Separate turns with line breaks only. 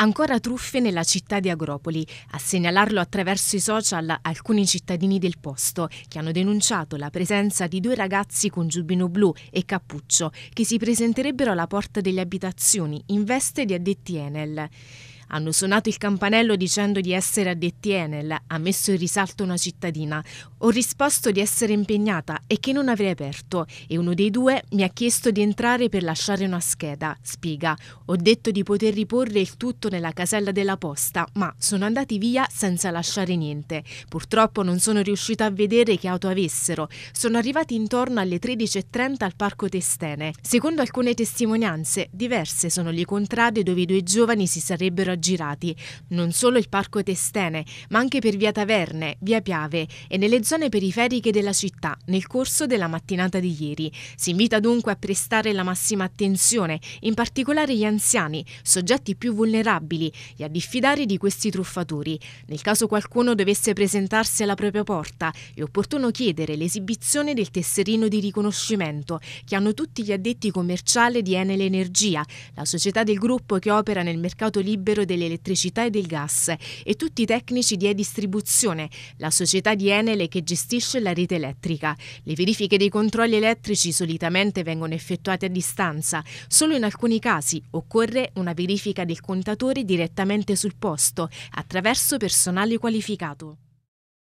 Ancora truffe nella città di Agropoli. A segnalarlo attraverso i social alcuni cittadini del posto che hanno denunciato la presenza di due ragazzi con giubbino blu e cappuccio che si presenterebbero alla porta delle abitazioni in veste di addetti Enel. Hanno suonato il campanello dicendo di essere addetti Enel, ha messo in risalto una cittadina. Ho risposto di essere impegnata e che non avrei aperto e uno dei due mi ha chiesto di entrare per lasciare una scheda, spiega. Ho detto di poter riporre il tutto nella casella della posta, ma sono andati via senza lasciare niente. Purtroppo non sono riuscita a vedere che auto avessero. Sono arrivati intorno alle 13.30 al Parco Testene. Secondo alcune testimonianze, diverse sono le contrade dove i due giovani si sarebbero aggirati. Non solo il Parco Testene, ma anche per via Taverne, via Piave e nelle zone zone periferiche della città nel corso della mattinata di ieri. Si invita dunque a prestare la massima attenzione, in particolare gli anziani, soggetti più vulnerabili, e a diffidare di questi truffatori. Nel caso qualcuno dovesse presentarsi alla propria porta, è opportuno chiedere l'esibizione del tesserino di riconoscimento che hanno tutti gli addetti commerciali di Enel Energia, la società del gruppo che opera nel mercato libero dell'elettricità e del gas, e tutti i tecnici di e-distribuzione, la società di Enel che che gestisce la rete elettrica. Le verifiche dei controlli elettrici solitamente vengono effettuate a distanza, solo in alcuni casi occorre una verifica del contatore direttamente sul posto, attraverso personale qualificato.